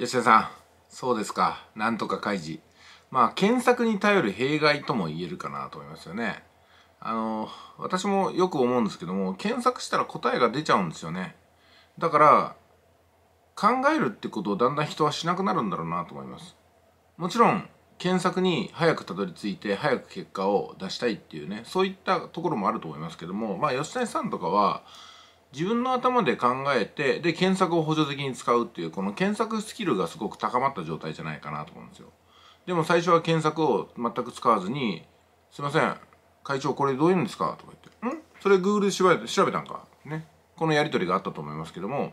吉田さん、そうですか。なんとか開示。まあ、検索に頼る弊害とも言えるかなと思いますよね。あの、私もよく思うんですけども、検索したら答えが出ちゃうんですよね。だから、考えるってことをだんだん人はしなくなるんだろうなと思います。もちろん、検索に早くたどり着いて、早く結果を出したいっていうね、そういったところもあると思いますけども、まあ、吉谷さんとかは、自分の頭で考えてで検索を補助的に使うっていうこの検索スキルがすごく高まった状態じゃないかなと思うんですよでも最初は検索を全く使わずに「すいません会長これどういうんですか?」とか言って「んそれ Google で調べたんか?」ねこのやり取りがあったと思いますけども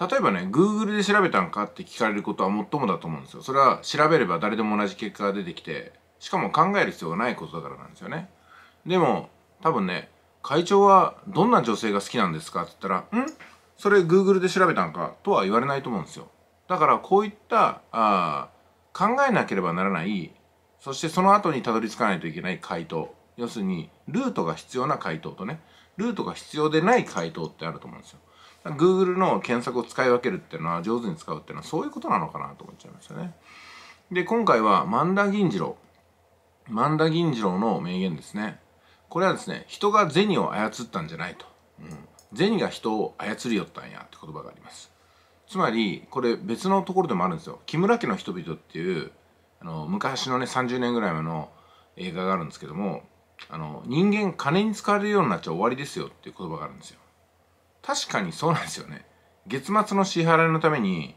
例えばね Google で調べたんかって聞かれることは最もだと思うんですよそれは調べれば誰でも同じ結果が出てきてしかも考える必要がないことだからなんですよねでも多分ね会長はどんな女性が好きなんですか?」って言ったら「んそれ Google で調べたんか?」とは言われないと思うんですよ。だからこういったあ考えなければならないそしてその後にたどり着かないといけない回答要するにルートが必要な回答とねルートが必要でない回答ってあると思うんですよ。Google の検索を使い分けるっていうのは上手に使うっていうのはそういうことなのかなと思っちゃいましたね。で今回は万田銀次郎万田銀次郎の名言ですね。これはですね人が銭を操ったんじゃないと、うん、銭が人を操りよったんやって言葉がありますつまりこれ別のところでもあるんですよ木村家の人々っていうあの昔のね30年ぐらい前の映画があるんですけどもあの人間金に使われるようになっちゃ終わりですよっていう言葉があるんですよ確かにそうなんですよね月末の支払いのために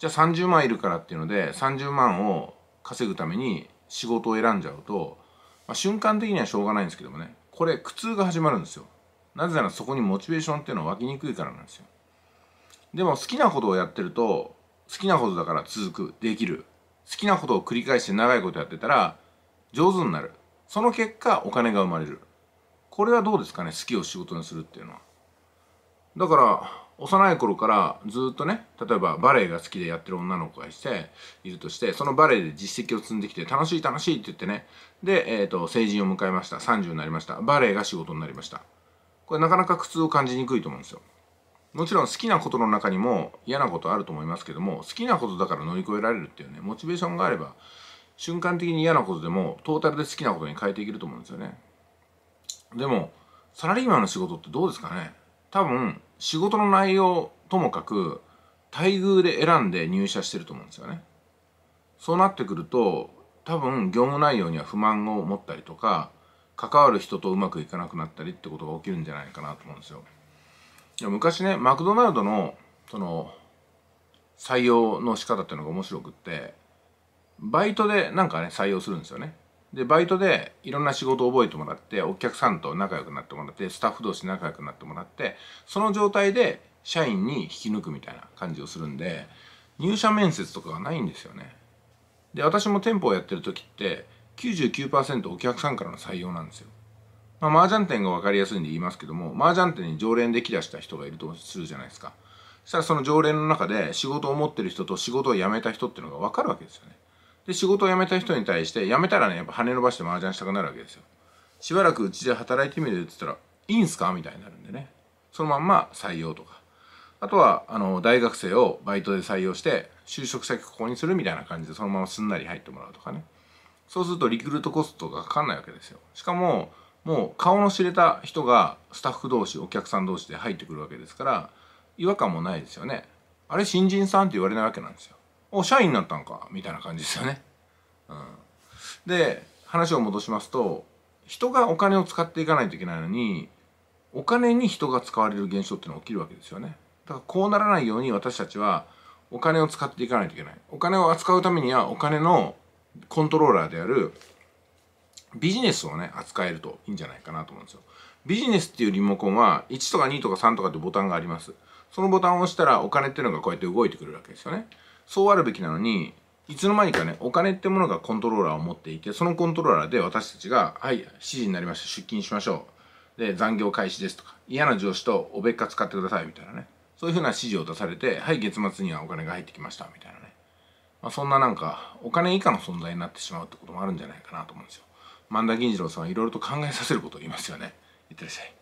じゃあ30万いるからっていうので30万を稼ぐために仕事を選んじゃうとまあ、瞬間的にはしょうがないんですけどもねこれ苦痛が始まるんですよなぜならそこにモチベーションっていうのは湧きにくいからなんですよでも好きなことをやってると好きなことだから続くできる好きなことを繰り返して長いことやってたら上手になるその結果お金が生まれるこれはどうですかね好きを仕事にするっていうのはだから幼い頃からずっとね例えばバレエが好きでやってる女の子がいているとしてそのバレエで実績を積んできて楽しい楽しいって言ってねで、えーと成人を迎えました30になりましたバレエが仕事になりましたこれなかなか苦痛を感じにくいと思うんですよもちろん好きなことの中にも嫌なことあると思いますけども好きなことだから乗り越えられるっていうねモチベーションがあれば瞬間的に嫌なことでもトータルで好きなことに変えていけると思うんですよねでもサラリーマンの仕事ってどうですかね多分仕事の内容ともかく待遇で選んで入社してると思うんですよね。そうなってくると多分業務内容には不満を持ったりとか関わる人とうまくいかなくなったりってことが起きるんじゃないかなと思うんですよ。昔ねマクドナルドのその採用の仕方っていうのが面白くってバイトでなんかね採用するんですよね。でバイトでいろんな仕事を覚えてもらってお客さんと仲良くなってもらってスタッフ同士仲良くなってもらってその状態で社員に引き抜くみたいな感じをするんで入社面接とかがないんですよねで私も店舗をやってる時って99%お客さんからの採用なんですよまあ、麻雀店が分かりやすいんで言いますけども、麻雀店に常連で来だした人がいるとするじゃないですか。そしたらその常連の中で仕事を持ってる人と仕事を辞めた人っていうのが分かるわけですよね。で仕事を辞めた人に対して辞めたらねやっぱ跳ね伸ばして麻雀したくなるわけですよしばらくうちで働いてみるって言ったらいいんすかみたいになるんでねそのまんま採用とかあとはあの大学生をバイトで採用して就職先ここにするみたいな感じでそのまますんなり入ってもらうとかねそうするとリクルートコストがかかんないわけですよしかももう顔の知れた人がスタッフ同士お客さん同士で入ってくるわけですから違和感もないですよねあれ新人さんって言われないわけなんですよお社員になったんかみたいな感じですよね、うん、で話を戻しますと人がお金を使っていかないといけないのにお金に人が使われる現象っていうのは起きるわけですよねだからこうならないように私たちはお金を使っていかないといけないお金を扱うためにはお金のコントローラーであるビジネスをね扱えるといいんじゃないかなと思うんですよビジネスっていうリモコンは1とか2とか3とかってボタンがありますそのボタンを押したらお金っていうのがこうやって動いてくるわけですよねそうあるべきなのにいつの間にかねお金ってものがコントローラーを持っていてそのコントローラーで私たちが「はい7時になりました出勤しましょう」で残業開始ですとか嫌な上司とおべっか使ってくださいみたいなねそういうふうな指示を出されて「はい月末にはお金が入ってきました」みたいなね、まあ、そんななんかお金以下の存在になってしまうってこともあるんじゃないかなと思うんですよ。万田銀次郎さんはいろいろと考えさせることを言いますよね。いってらっしゃい。